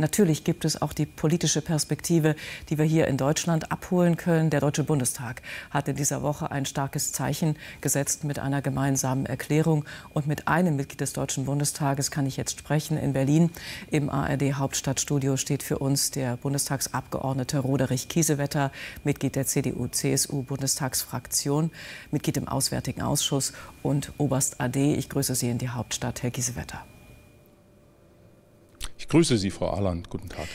Natürlich gibt es auch die politische Perspektive, die wir hier in Deutschland abholen können. Der Deutsche Bundestag hat in dieser Woche ein starkes Zeichen gesetzt mit einer gemeinsamen Erklärung. Und mit einem Mitglied des Deutschen Bundestages kann ich jetzt sprechen. In Berlin im ARD-Hauptstadtstudio steht für uns der Bundestagsabgeordnete Roderich Kiesewetter, Mitglied der CDU-CSU-Bundestagsfraktion, Mitglied im Auswärtigen Ausschuss und Oberst AD. Ich grüße Sie in die Hauptstadt, Herr Kiesewetter grüße Sie, Frau Ahland. Guten Tag.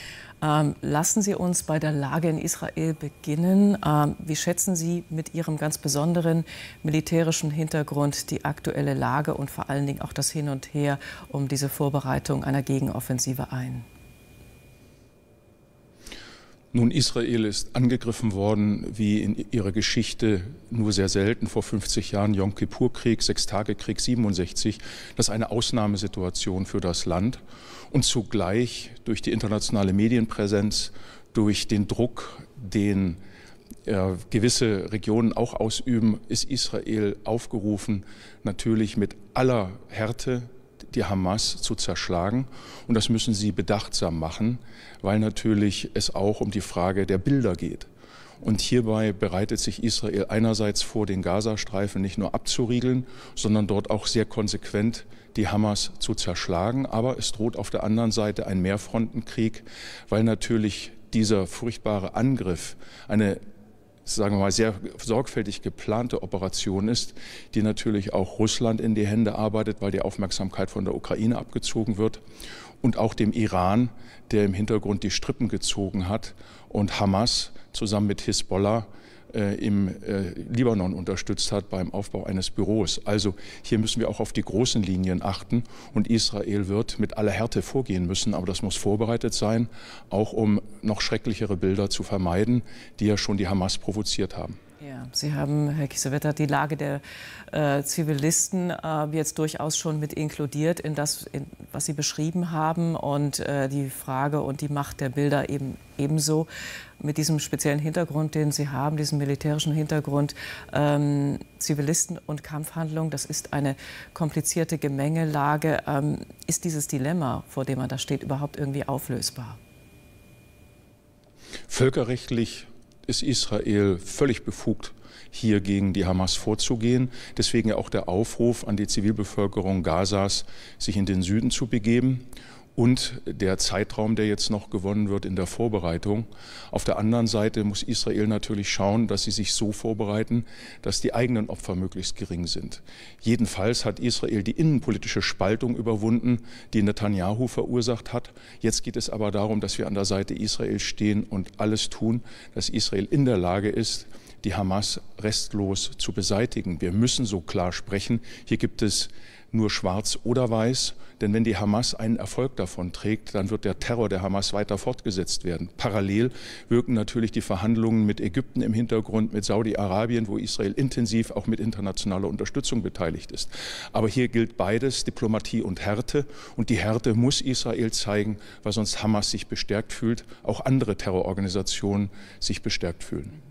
Ähm, lassen Sie uns bei der Lage in Israel beginnen. Ähm, wie schätzen Sie mit Ihrem ganz besonderen militärischen Hintergrund die aktuelle Lage und vor allen Dingen auch das Hin und Her um diese Vorbereitung einer Gegenoffensive ein? Nun, Israel ist angegriffen worden, wie in ihrer Geschichte nur sehr selten, vor 50 Jahren Yom Kippur-Krieg, Sechstagekrieg 67. Das ist eine Ausnahmesituation für das Land und zugleich durch die internationale Medienpräsenz, durch den Druck, den äh, gewisse Regionen auch ausüben, ist Israel aufgerufen, natürlich mit aller Härte, die Hamas zu zerschlagen. Und das müssen sie bedachtsam machen, weil natürlich es auch um die Frage der Bilder geht. Und hierbei bereitet sich Israel einerseits vor, den Gazastreifen nicht nur abzuriegeln, sondern dort auch sehr konsequent die Hamas zu zerschlagen. Aber es droht auf der anderen Seite ein Mehrfrontenkrieg, weil natürlich dieser furchtbare Angriff eine sagen wir mal, sehr sorgfältig geplante Operation ist, die natürlich auch Russland in die Hände arbeitet, weil die Aufmerksamkeit von der Ukraine abgezogen wird und auch dem Iran, der im Hintergrund die Strippen gezogen hat und Hamas zusammen mit Hisbollah äh, im äh, Libanon unterstützt hat beim Aufbau eines Büros. Also hier müssen wir auch auf die großen Linien achten und Israel wird mit aller Härte vorgehen müssen, aber das muss vorbereitet sein, auch um noch schrecklichere Bilder zu vermeiden, die ja schon die Hamas provoziert haben. Ja, Sie haben, Herr Kiesewetter, die Lage der äh, Zivilisten äh, jetzt durchaus schon mit inkludiert in das, in, was Sie beschrieben haben und äh, die Frage und die Macht der Bilder eben ebenso. Mit diesem speziellen Hintergrund, den Sie haben, diesem militärischen Hintergrund, ähm, Zivilisten und Kampfhandlungen, das ist eine komplizierte Gemengelage. Ähm, ist dieses Dilemma, vor dem man da steht, überhaupt irgendwie auflösbar? Völkerrechtlich ist Israel völlig befugt, hier gegen die Hamas vorzugehen. Deswegen auch der Aufruf an die Zivilbevölkerung Gazas, sich in den Süden zu begeben und der Zeitraum, der jetzt noch gewonnen wird in der Vorbereitung. Auf der anderen Seite muss Israel natürlich schauen, dass sie sich so vorbereiten, dass die eigenen Opfer möglichst gering sind. Jedenfalls hat Israel die innenpolitische Spaltung überwunden, die Netanyahu verursacht hat. Jetzt geht es aber darum, dass wir an der Seite Israels stehen und alles tun, dass Israel in der Lage ist, die Hamas restlos zu beseitigen. Wir müssen so klar sprechen. Hier gibt es nur schwarz oder weiß, denn wenn die Hamas einen Erfolg davon trägt, dann wird der Terror der Hamas weiter fortgesetzt werden. Parallel wirken natürlich die Verhandlungen mit Ägypten im Hintergrund, mit Saudi-Arabien, wo Israel intensiv auch mit internationaler Unterstützung beteiligt ist. Aber hier gilt beides, Diplomatie und Härte. Und die Härte muss Israel zeigen, weil sonst Hamas sich bestärkt fühlt, auch andere Terrororganisationen sich bestärkt fühlen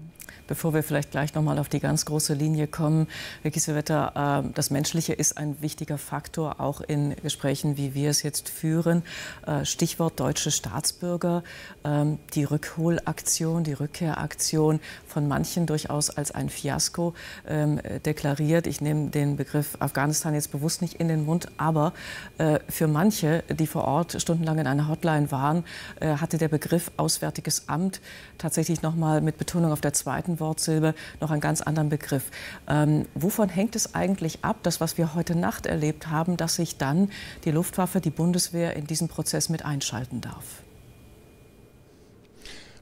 bevor wir vielleicht gleich nochmal auf die ganz große Linie kommen. Gisewetter, äh, das Menschliche ist ein wichtiger Faktor, auch in Gesprächen, wie wir es jetzt führen. Äh, Stichwort deutsche Staatsbürger, äh, die Rückholaktion, die Rückkehraktion von manchen durchaus als ein Fiasko ähm, deklariert. Ich nehme den Begriff Afghanistan jetzt bewusst nicht in den Mund, aber äh, für manche, die vor Ort stundenlang in einer Hotline waren, äh, hatte der Begriff Auswärtiges Amt tatsächlich nochmal mit Betonung auf der zweiten gleichen Wortsilbe noch einen ganz anderen Begriff. Ähm, wovon hängt es eigentlich ab, das, was wir heute Nacht erlebt haben, dass sich dann die Luftwaffe, die Bundeswehr in diesen Prozess mit einschalten darf?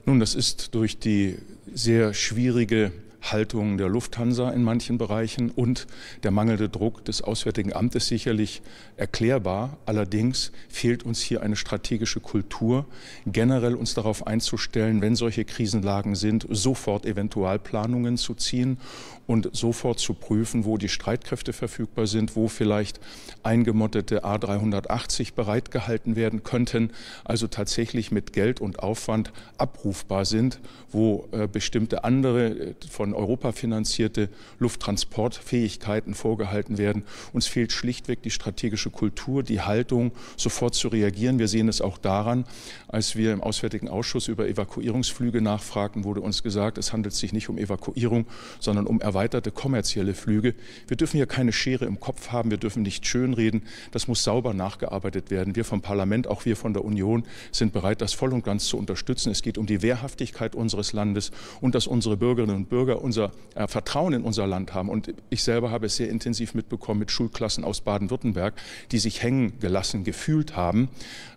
Nun, das ist durch die sehr schwierige Haltung der Lufthansa in manchen Bereichen und der mangelnde Druck des Auswärtigen Amtes sicherlich erklärbar. Allerdings fehlt uns hier eine strategische Kultur, generell uns darauf einzustellen, wenn solche Krisenlagen sind, sofort Eventualplanungen zu ziehen und sofort zu prüfen, wo die Streitkräfte verfügbar sind, wo vielleicht eingemottete A380 bereitgehalten werden könnten, also tatsächlich mit Geld und Aufwand abrufbar sind, wo äh, bestimmte andere äh, von Europa finanzierte Lufttransportfähigkeiten vorgehalten werden. Uns fehlt schlichtweg die strategische Kultur, die Haltung, sofort zu reagieren. Wir sehen es auch daran, als wir im Auswärtigen Ausschuss über Evakuierungsflüge nachfragten, wurde uns gesagt, es handelt sich nicht um Evakuierung, sondern um erweiterte kommerzielle Flüge. Wir dürfen hier keine Schere im Kopf haben, wir dürfen nicht schönreden. Das muss sauber nachgearbeitet werden. Wir vom Parlament, auch wir von der Union sind bereit, das voll und ganz zu unterstützen. Es geht um die Wehrhaftigkeit unseres Landes und dass unsere Bürgerinnen und Bürger unser äh, Vertrauen in unser Land haben. Und ich selber habe es sehr intensiv mitbekommen mit Schulklassen aus Baden-Württemberg, die sich hängen gelassen gefühlt haben.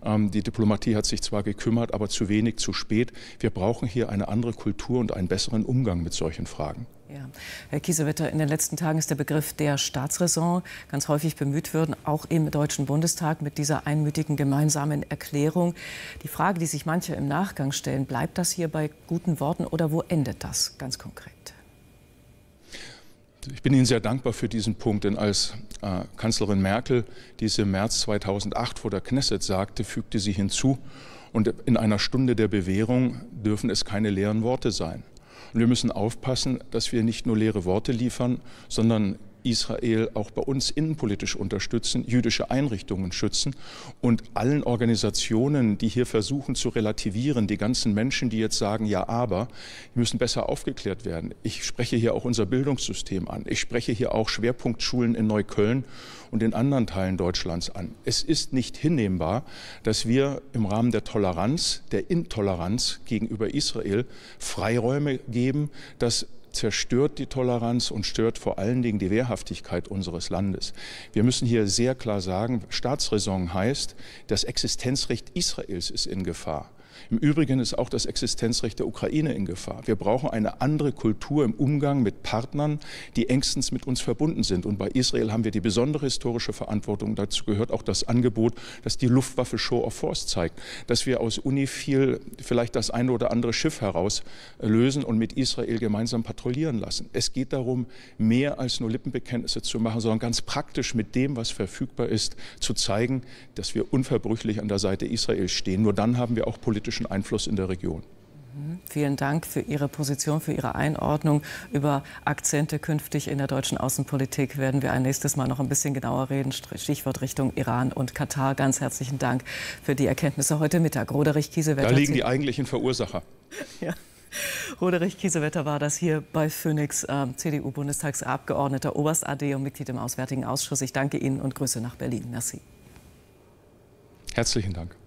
Ähm, die Diplomatie hat sich zwar gekümmert, aber zu wenig, zu spät. Wir brauchen hier eine andere Kultur und einen besseren Umgang mit solchen Fragen. Ja. Herr Kiesewetter, in den letzten Tagen ist der Begriff der Staatsräson ganz häufig bemüht worden, auch im Deutschen Bundestag mit dieser einmütigen gemeinsamen Erklärung. Die Frage, die sich manche im Nachgang stellen, bleibt das hier bei guten Worten oder wo endet das ganz konkret? ich bin Ihnen sehr dankbar für diesen Punkt, denn als äh, Kanzlerin Merkel dies im März 2008 vor der Knesset sagte, fügte sie hinzu, und in einer Stunde der Bewährung dürfen es keine leeren Worte sein. Und wir müssen aufpassen, dass wir nicht nur leere Worte liefern, sondern Israel auch bei uns innenpolitisch unterstützen, jüdische Einrichtungen schützen und allen Organisationen, die hier versuchen zu relativieren, die ganzen Menschen, die jetzt sagen, ja, aber, müssen besser aufgeklärt werden. Ich spreche hier auch unser Bildungssystem an. Ich spreche hier auch Schwerpunktschulen in Neukölln und in anderen Teilen Deutschlands an. Es ist nicht hinnehmbar, dass wir im Rahmen der Toleranz, der Intoleranz gegenüber Israel Freiräume geben, dass zerstört die Toleranz und stört vor allen Dingen die Wehrhaftigkeit unseres Landes. Wir müssen hier sehr klar sagen, Staatsräson heißt, das Existenzrecht Israels ist in Gefahr. Im Übrigen ist auch das Existenzrecht der Ukraine in Gefahr. Wir brauchen eine andere Kultur im Umgang mit Partnern, die engstens mit uns verbunden sind. Und bei Israel haben wir die besondere historische Verantwortung. Dazu gehört auch das Angebot, das die Luftwaffe Show of Force zeigt, dass wir aus UNIFIL vielleicht das eine oder andere Schiff herauslösen und mit Israel gemeinsam patrouillieren lassen. Es geht darum, mehr als nur Lippenbekenntnisse zu machen, sondern ganz praktisch mit dem, was verfügbar ist, zu zeigen, dass wir unverbrüchlich an der Seite Israels stehen. Nur dann haben wir auch politischen Einfluss in der Region. Mhm. Vielen Dank für Ihre Position, für Ihre Einordnung. Über Akzente künftig in der deutschen Außenpolitik werden wir ein nächstes Mal noch ein bisschen genauer reden. Stichwort Richtung Iran und Katar. Ganz herzlichen Dank für die Erkenntnisse heute Mittag. Roderich Kiesewetter. Da liegen die eigentlichen Verursacher. Ja. Roderich Kiesewetter war das hier bei Phoenix, äh, CDU-Bundestagsabgeordneter, Oberst AD und Mitglied im Auswärtigen Ausschuss. Ich danke Ihnen und Grüße nach Berlin. Merci. Herzlichen Dank.